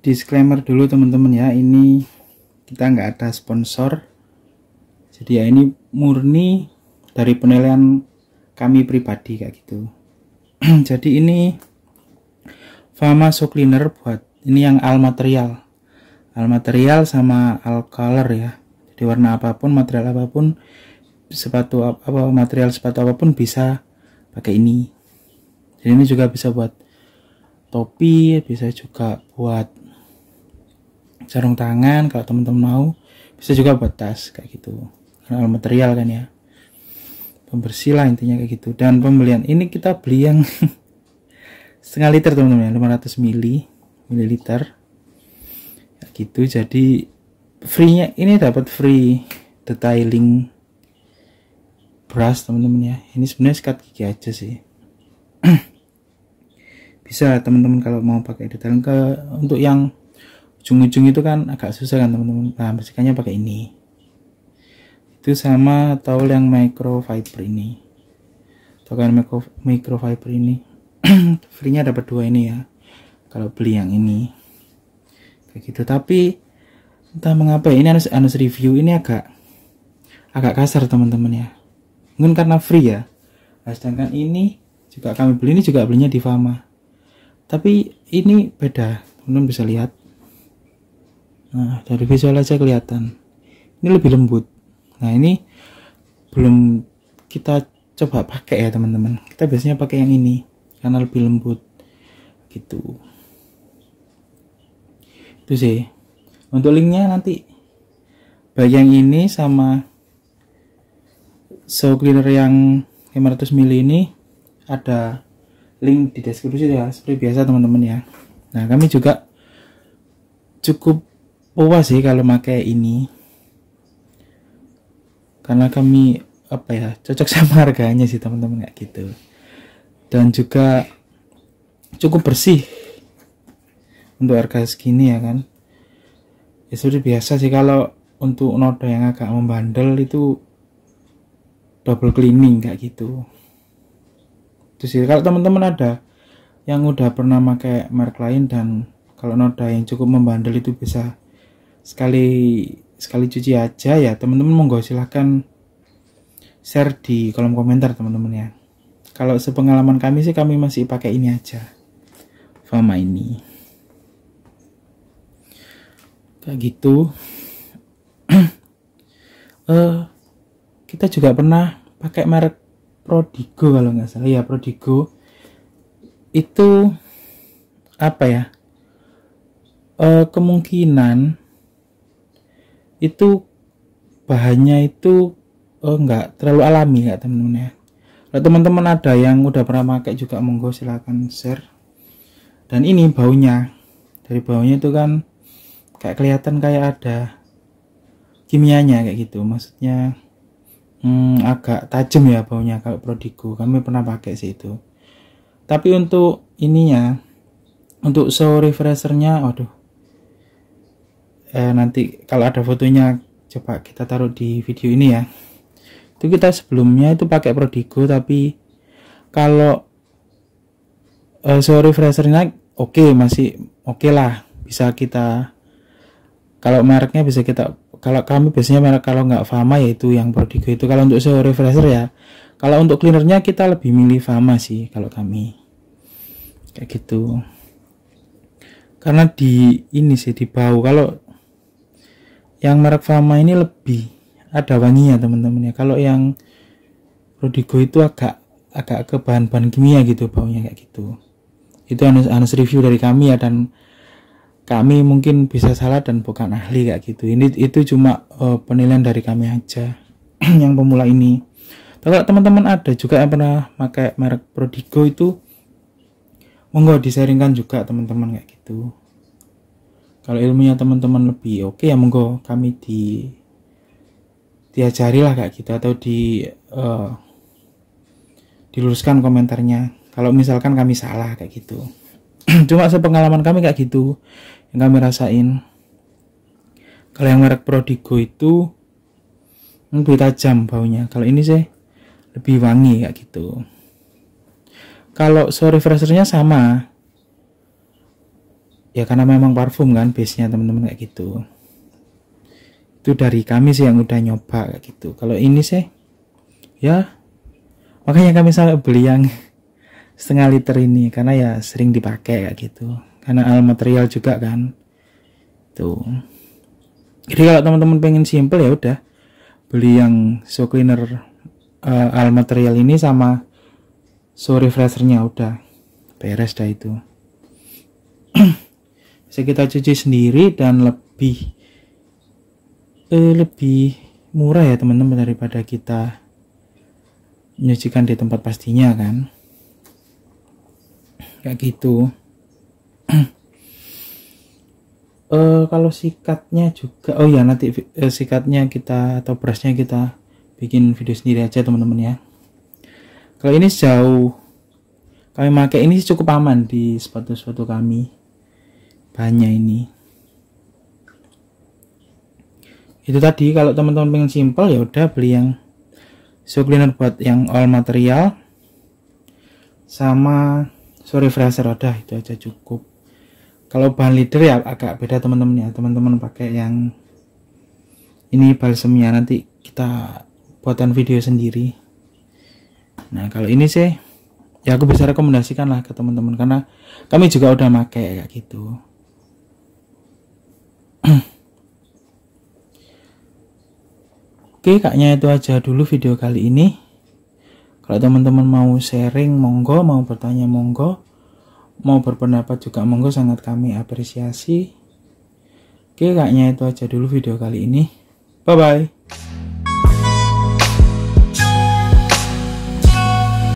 disclaimer dulu teman-teman ya ini kita nggak ada sponsor jadi ya ini murni dari penilaian kami pribadi kayak gitu jadi ini Fama So Cleaner buat ini yang al material al material sama al color ya jadi warna apapun material apapun sepatu apa material sepatu apapun bisa pakai ini jadi ini juga bisa buat topi bisa juga buat sarung tangan kalau teman-teman mau bisa juga buat tas kayak gitu karena material kan ya pembersih lah intinya kayak gitu dan pembelian ini kita beli yang setengah liter teman-teman ya 500 mili mililiter ya, gitu jadi free nya ini dapat free detailing brush teman-teman ya ini sebenarnya sikat gigi aja sih bisa teman-teman kalau mau pakai detailing ke untuk yang ujung-ujung itu kan agak susah kan teman-teman nah bersihkannya pakai ini itu sama towel yang microfiber ini kan micro microfiber ini free nya dapat dua ini ya kalau beli yang ini kayak gitu tapi entah mengapa ya, ini harus harus review ini agak agak kasar teman-teman ya mungkin karena free ya nah, sedangkan ini juga kami beli ini juga belinya di Fama tapi ini beda teman-teman bisa lihat Nah, dari visual aja kelihatan. Ini lebih lembut. Nah, ini belum kita coba pakai ya, teman-teman. Kita biasanya pakai yang ini karena lebih lembut gitu. Itu sih. Untuk linknya nanti yang ini sama show cleaner yang 500 mili ini ada link di deskripsi ya seperti biasa teman-teman ya nah kami juga cukup owa sih kalau pakai ini karena kami apa ya cocok sama harganya sih teman-teman kayak gitu dan juga cukup bersih untuk harga segini ya kan ya sudah biasa sih kalau untuk noda yang agak membandel itu double cleaning kayak gitu itu sih kalau teman-teman ada yang udah pernah pakai merek lain dan kalau noda yang cukup membandel itu bisa sekali sekali cuci aja ya teman-teman monggo silahkan share di kolom komentar teman-teman ya kalau sepengalaman kami sih kami masih pakai ini aja Fama ini kayak gitu uh, kita juga pernah pakai merek Prodigo kalau nggak salah ya Prodigo itu apa ya uh, kemungkinan itu bahannya itu oh, eh, enggak terlalu alami ya teman-teman ya kalau teman-teman ada yang udah pernah pakai juga monggo silahkan share dan ini baunya dari baunya itu kan kayak kelihatan kayak ada kimianya kayak gitu maksudnya hmm, agak tajam ya baunya kalau prodigo kami pernah pakai sih itu tapi untuk ininya untuk show refreshernya aduh eh, nanti kalau ada fotonya coba kita taruh di video ini ya itu kita sebelumnya itu pakai Prodigo tapi kalau eh, refresher naik oke okay, masih oke okay lah bisa kita kalau mereknya bisa kita kalau kami biasanya merek kalau nggak Fama yaitu yang Prodigo itu kalau untuk suhu refresher ya kalau untuk cleanernya kita lebih milih Fama sih kalau kami kayak gitu karena di ini sih di bau kalau yang merek Fama ini lebih ada wanginya teman-teman ya. Kalau yang Rodigo itu agak agak ke bahan-bahan kimia gitu baunya kayak gitu. Itu anus anus review dari kami ya dan kami mungkin bisa salah dan bukan ahli kayak gitu. Ini itu cuma uh, penilaian dari kami aja yang pemula ini. Kalau teman-teman ada juga yang pernah pakai merek Prodigo itu monggo disaringkan juga teman-teman kayak gitu kalau ilmunya teman-teman lebih oke okay, ya monggo kami di diajari lah kayak gitu atau di uh, diluruskan komentarnya kalau misalkan kami salah kayak gitu cuma sepengalaman kami kayak gitu yang kami rasain kalau yang merek Prodigo itu lebih hmm, tajam baunya kalau ini sih lebih wangi kayak gitu kalau sore refreshernya sama ya karena memang parfum kan base-nya teman-teman kayak gitu itu dari kami sih yang udah nyoba kayak gitu kalau ini sih ya makanya kami sampai beli yang setengah liter ini karena ya sering dipakai kayak gitu karena al material juga kan tuh jadi kalau teman-teman pengen simple ya udah beli yang so cleaner uh, eh, al material ini sama so refreshernya udah beres dah itu bisa kita cuci sendiri dan lebih eh, lebih murah ya teman-teman daripada kita menyucikan di tempat pastinya kan kayak gitu eh, kalau sikatnya juga oh ya nanti eh, sikatnya kita atau berasnya kita bikin video sendiri aja teman-teman ya kalau ini jauh kami pakai ini cukup aman di sepatu-sepatu kami hanya ini itu tadi kalau teman-teman pengen simpel ya udah beli yang so cleaner buat yang all material sama sorry refresher udah itu aja cukup kalau bahan leader ya agak beda teman-teman ya teman-teman pakai yang ini balsemnya nanti kita buatan video sendiri nah kalau ini sih ya aku bisa rekomendasikan lah ke teman-teman karena kami juga udah pakai kayak gitu Oke, kayaknya itu aja dulu video kali ini. Kalau teman-teman mau sharing, monggo, mau bertanya, monggo, mau berpendapat juga, monggo, sangat kami apresiasi. Oke, kayaknya itu aja dulu video kali ini. Bye bye.